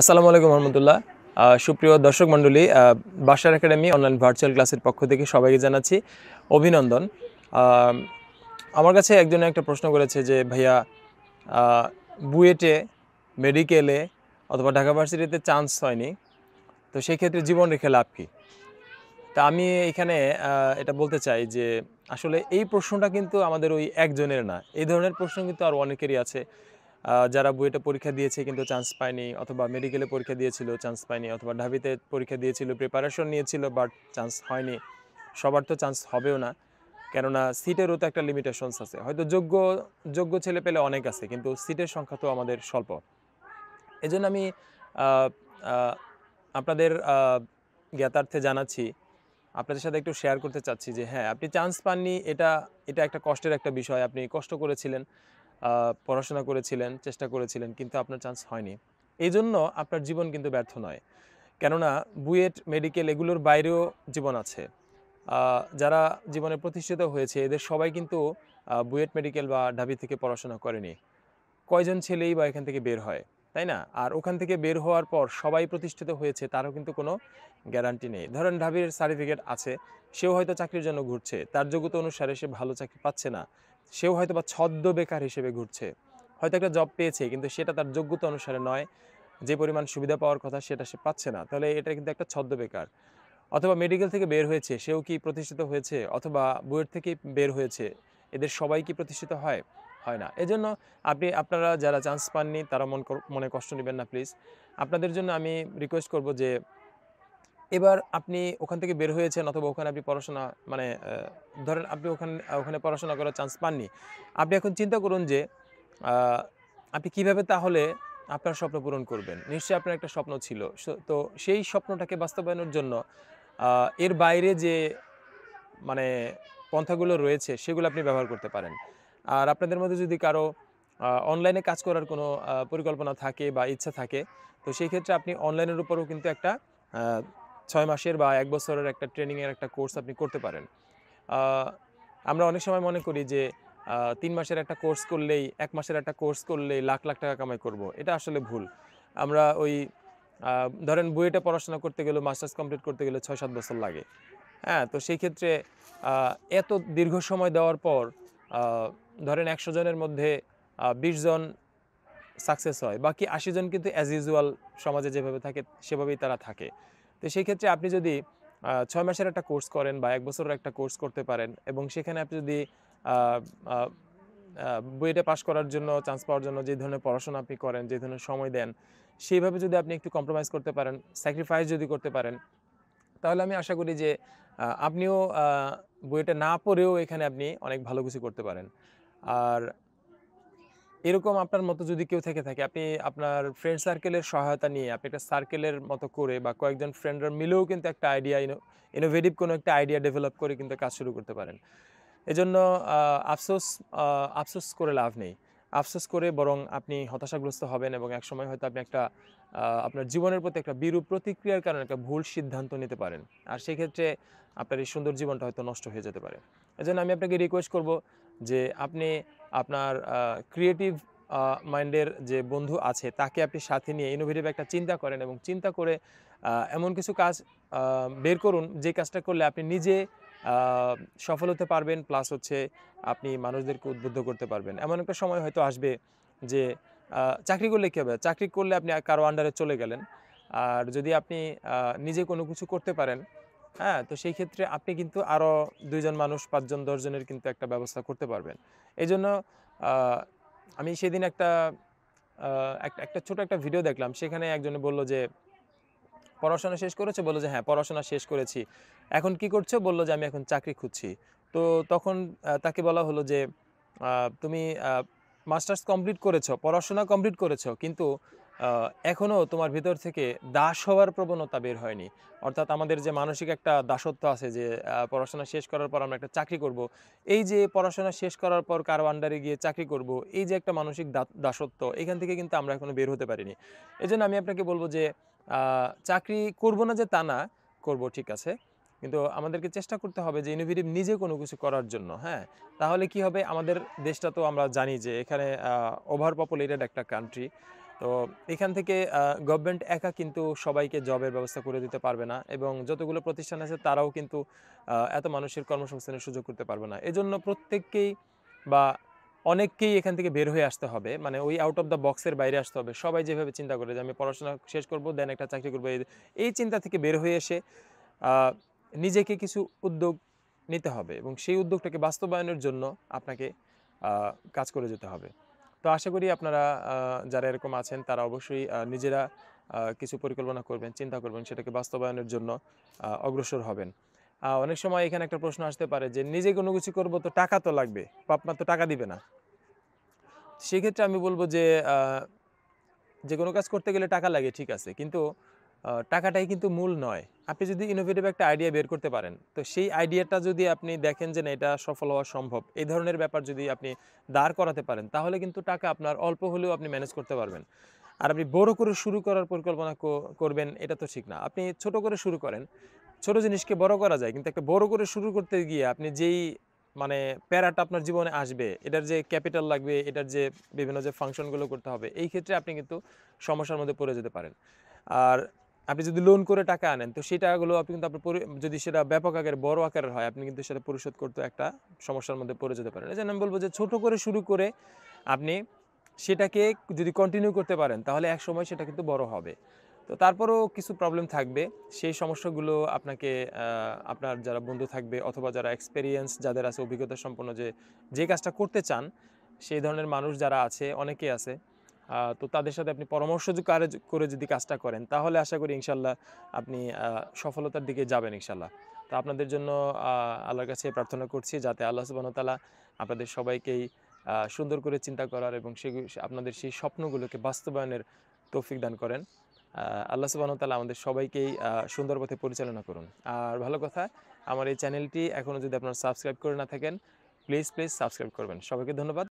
আসসালামু আলাইকুম রহমতুল্লাহ সুপ্রিয় দর্শক মণ্ডলী বাসার একাডেমি অনলাইন ভার্চুয়াল ক্লাসের পক্ষ থেকে সবাইকে জানাচ্ছি অভিনন্দন আমার কাছে একজন একটা প্রশ্ন করেছে যে ভাইয়া বুয়েটে মেডিকেলে অথবা ঢাকা ভার্সিটিতে চান্স হয়নি তো সেই ক্ষেত্রে জীবন রেখে লাভ কী তা আমি এখানে এটা বলতে চাই যে আসলে এই প্রশ্নটা কিন্তু আমাদের ওই একজনের না এই ধরনের প্রশ্ন কিন্তু আর অনেকেরই আছে যারা বুয়েটে পরীক্ষা দিয়েছে কিন্তু চান্স পায়নি অথবা মেডিকেলে পরীক্ষা দিয়েছিল চান্স পায়নি অথবা ঢাবিতে পরীক্ষা দিয়েছিল প্রিপারেশন নিয়েছিল বাট চান্স হয়নি সবার তো চান্স হবেও না কেননা সিটেরও তো একটা লিমিটেশনস আছে হয়তো যোগ্য যোগ্য ছেলে পেলে অনেক আছে কিন্তু সিটের সংখ্যা তো আমাদের স্বল্প এজন্য আমি আপনাদের জ্ঞাতার্থে জানাচ্ছি আপনাদের সাথে একটু শেয়ার করতে চাচ্ছি যে হ্যাঁ আপনি চান্স পাননি এটা এটা একটা কষ্টের একটা বিষয় আপনি কষ্ট করেছিলেন পড়াশোনা করেছিলেন চেষ্টা করেছিলেন কিন্তু আপনার চান্স হয়নি এই জন্য আপনার জীবন কিন্তু ব্যর্থ নয় কেননা বুয়েট মেডিকেল এগুলোর বাইরেও জীবন আছে যারা জীবনে প্রতিষ্ঠিত হয়েছে এদের সবাই কিন্তু বুয়েট মেডিকেল বা ঢাবি থেকে পড়াশোনা করেনি কয়জন ছেলেই বা এখান থেকে বের হয় তাই না আর ওখান থেকে বের হওয়ার পর সবাই প্রতিষ্ঠিত হয়েছে তারও কিন্তু কোনো গ্যারান্টি নেই ধরেন ঢাবির সার্টিফিকেট আছে সেও হয়তো চাকরির জন্য ঘুরছে তার যোগ্যতা অনুসারে সে ভালো চাকরি পাচ্ছে না সেও হয়তো বা ছদ্ম বেকার হিসেবে ঘুরছে হয়তো একটা জব পেয়েছে কিন্তু সেটা তার যোগ্যতা অনুসারে নয় যে পরিমাণ সুবিধা পাওয়ার কথা সেটা সে পাচ্ছে না তাহলে এটা কিন্তু একটা ছদ্ম বেকার অথবা মেডিকেল থেকে বের হয়েছে সেও কি প্রতিষ্ঠিত হয়েছে অথবা বইয়ের থেকে বের হয়েছে এদের সবাই কি প্রতিষ্ঠিত হয় হয় না এজন্য আপনি আপনারা যারা চান্স পাননি তারা মন মনে কষ্ট নেবেন না প্লিজ আপনাদের জন্য আমি রিকোয়েস্ট করব যে এবার আপনি ওখান থেকে বের হয়েছেন অথবা ওখানে আপনি পড়াশোনা মানে ধরেন আপনি ওখানে ওখানে পড়াশোনা করার চান্স পাননি আপনি এখন চিন্তা করুন যে আপনি কিভাবে তাহলে আপনার স্বপ্ন পূরণ করবেন নিশ্চয়ই আপনার একটা স্বপ্ন ছিল তো সেই স্বপ্নটাকে বাস্তবায়নের জন্য এর বাইরে যে মানে পন্থাগুলো রয়েছে সেগুলো আপনি ব্যবহার করতে পারেন আর আপনাদের মধ্যে যদি কারো অনলাইনে কাজ করার কোনো পরিকল্পনা থাকে বা ইচ্ছা থাকে তো সেই ক্ষেত্রে আপনি অনলাইনের উপরও কিন্তু একটা ছয় মাসের বা এক বছরের একটা ট্রেনিংয়ের একটা কোর্স আপনি করতে পারেন আমরা অনেক সময় মনে করি যে তিন মাসের একটা কোর্স করলেই এক মাসের একটা কোর্স করলেই লাখ লাখ টাকা কামাই করব। এটা আসলে ভুল আমরা ওই ধরেন বুয়েটে পড়াশোনা করতে গেলে মাস্টার্স কমপ্লিট করতে গেলে ছয় সাত বছর লাগে হ্যাঁ তো সেই ক্ষেত্রে এত দীর্ঘ সময় দেওয়ার পর ধরেন একশো জনের মধ্যে বিশ জন সাকসেস হয় বাকি আশি জন কিন্তু অ্যাজ ইউজুয়াল সমাজে যেভাবে থাকে সেভাবেই তারা থাকে তো সেই ক্ষেত্রে আপনি যদি ছয় মাসের একটা কোর্স করেন বা এক বছরের একটা কোর্স করতে পারেন এবং সেখানে আপনি যদি বইটা পাশ করার জন্য চান্স পাওয়ার জন্য যে ধরনের পড়াশোনা আপনি করেন যে ধরনের সময় দেন সেইভাবে যদি আপনি একটু কম্প্রোমাইজ করতে পারেন স্যাক্রিফাইস যদি করতে পারেন তাহলে আমি আশা করি যে আপনিও বইটা না পড়েও এখানে আপনি অনেক ভালো কিছু করতে পারেন আর এরকম আপনার মতো যদি কেউ থেকে থাকে আপনি আপনার ফ্রেন্ড সার্কেলের সহায়তা নিয়ে আপনি একটা সার্কেলের মতো করে বা কয়েকজন ফ্রেন্ডের মিলেও কিন্তু একটা আইডিয়া ইনোভেটিভ কোনো একটা আইডিয়া ডেভেলপ করে কিন্তু কাজ শুরু করতে পারেন এজন্য আফসোস আফসোস করে লাভ নেই আফসোস করে বরং আপনি হতাশাগ্রস্ত হবেন এবং একসময় হয়তো আপনি একটা আপনার জীবনের প্রতি একটা বিরূপ প্রতিক্রিয়ার কারণে একটা ভুল সিদ্ধান্ত নিতে পারেন আর সেক্ষেত্রে আপনার এই সুন্দর জীবনটা হয়তো নষ্ট হয়ে যেতে পারে এজন্য আমি আপনাকে রিকোয়েস্ট করব যে আপনি আপনার ক্রিয়েটিভ মাইন্ডের যে বন্ধু আছে তাকে আপনি সাথে নিয়ে ইনোভেটিভ একটা চিন্তা করেন এবং চিন্তা করে এমন কিছু কাজ বের করুন যে কাজটা করলে আপনি নিজে সফল হতে পারবেন প্লাস হচ্ছে আপনি মানুষদেরকে উদ্বুদ্ধ করতে পারবেন এমন একটা সময় হয়তো আসবে যে চাকরি করলে কী হবে চাকরি করলে আপনি কারো আন্ডারে চলে গেলেন আর যদি আপনি নিজে কোনো কিছু করতে পারেন হ্যাঁ তো সেই ক্ষেত্রে আপনি কিন্তু আরও দুইজন মানুষ পাঁচজন দশজনের কিন্তু একটা ব্যবস্থা করতে পারবেন এই জন্য আমি সেদিন একটা একটা ছোট একটা ভিডিও দেখলাম সেখানে একজনে বলল যে পড়াশোনা শেষ করেছে বললো যে হ্যাঁ পড়াশোনা শেষ করেছি এখন কি করছো বললো যে আমি এখন চাকরি খুঁজছি তো তখন তাকে বলা হলো যে তুমি মাস্টার্স কমপ্লিট করেছো পড়াশোনা কমপ্লিট করেছো কিন্তু এখনও তোমার ভিতর থেকে দাস হওয়ার প্রবণতা বের হয়নি অর্থাৎ আমাদের যে মানসিক একটা দাসত্ব আছে যে পড়াশোনা শেষ করার পর আমরা একটা চাকরি করব। এই যে পড়াশোনা শেষ করার পর কারো আন্ডারে গিয়ে চাকরি করব। এই যে একটা মানসিক দাসত্ব এখান থেকে কিন্তু আমরা এখনও বের হতে পারিনি এজন্য আমি আপনাকে বলবো যে চাকরি করব না যে তা না করব ঠিক আছে কিন্তু আমাদেরকে চেষ্টা করতে হবে যে ইনোভেটিভ নিজে কোনো কিছু করার জন্য হ্যাঁ তাহলে কি হবে আমাদের দেশটা তো আমরা জানি যে এখানে ওভার পপুলেটেড একটা কান্ট্রি তো এখান থেকে গভর্নমেন্ট একা কিন্তু সবাইকে জবের ব্যবস্থা করে দিতে পারবে না এবং যতগুলো প্রতিষ্ঠান আছে তারাও কিন্তু এত মানুষের কর্মসংস্থানের সুযোগ করতে পারবে না এজন্য প্রত্যেককেই বা অনেককেই এখান থেকে বের হয়ে আসতে হবে মানে ওই আউট অফ দ্য বক্সের বাইরে আসতে হবে সবাই যেভাবে চিন্তা করে যে আমি পড়াশোনা শেষ করব দেন একটা চাকরি করবো এই চিন্তা থেকে বের হয়ে এসে নিজেকে কিছু উদ্যোগ নিতে হবে এবং সেই উদ্যোগটাকে বাস্তবায়নের জন্য আপনাকে কাজ করে যেতে হবে তো আশা করি আপনারা যারা এরকম আছেন তারা অবশ্যই নিজেরা কিছু পরিকল্পনা করবেন চিন্তা করবেন সেটাকে বাস্তবায়নের জন্য অগ্রসর হবেন অনেক সময় এখানে একটা প্রশ্ন আসতে পারে যে নিজে কোনো কিছু করবো তো টাকা তো লাগবে বাপমা তো টাকা দিবে না সেক্ষেত্রে আমি বলবো যে যে কোনো কাজ করতে গেলে টাকা লাগে ঠিক আছে কিন্তু টাকাটাই কিন্তু মূল নয় আপনি যদি ইনোভেটিভ একটা আইডিয়া বের করতে পারেন তো সেই আইডিয়াটা যদি আপনি দেখেন যে না এটা সফল হওয়া সম্ভব এই ধরনের ব্যাপার যদি আপনি দাঁড় করাতে পারেন তাহলে কিন্তু টাকা আপনার অল্প হলেও আপনি ম্যানেজ করতে পারবেন আর আপনি বড় করে শুরু করার পরিকল্পনা করবেন এটা তো ঠিক না আপনি ছোট করে শুরু করেন ছোট জিনিসকে বড় করা যায় কিন্তু একটা বড় করে শুরু করতে গিয়ে আপনি যেই মানে প্যারাটা আপনার জীবনে আসবে এটার যে ক্যাপিটাল লাগবে এটার যে বিভিন্ন যে ফাংশনগুলো করতে হবে এই ক্ষেত্রে আপনি কিন্তু সমস্যার মধ্যে পড়ে যেতে পারেন আর আপনি যদি লোন করে টাকা আনেন তো সেই টাকাগুলো আপনি কিন্তু আপনার যদি সেটা ব্যাপক আকারের বড় আকারের হয় আপনি কিন্তু সেটা পরিশোধ করতে একটা সমস্যার মধ্যে পড়ে যেতে পারেন এই জন্য আমি বলবো যে ছোট করে শুরু করে আপনি সেটাকে যদি কন্টিনিউ করতে পারেন তাহলে এক সময় সেটা কিন্তু বড় হবে তো তারপরেও কিছু প্রবলেম থাকবে সেই সমস্যাগুলো আপনাকে আপনার যারা বন্ধু থাকবে অথবা যারা এক্সপেরিয়েন্স যাদের আছে অভিজ্ঞতা সম্পন্ন যে যে কাজটা করতে চান সেই ধরনের মানুষ যারা আছে অনেকে আছে তো তাদের সাথে আপনি পরামর্শ করে যদি কাজটা করেন তাহলে আশা করি ইনশাল্লাহ আপনি সফলতার দিকে যাবেন ইনশাল্লাহ তো আপনাদের জন্য আল্লাহর কাছে প্রার্থনা করছি যাতে আল্লাহ সুবাহতালা আপনাদের সবাইকেই সুন্দর করে চিন্তা করার এবং সে আপনাদের সেই স্বপ্নগুলোকে বাস্তবায়নের তৌফিক দান করেন আল্লাহ সুবাহতালা আমাদের সবাইকেই সুন্দর পথে পরিচালনা করুন আর ভালো কথা আমার এই চ্যানেলটি এখনও যদি আপনারা সাবস্ক্রাইব করে না থাকেন প্লিজ প্লিজ সাবস্ক্রাইব করবেন সবাইকে ধন্যবাদ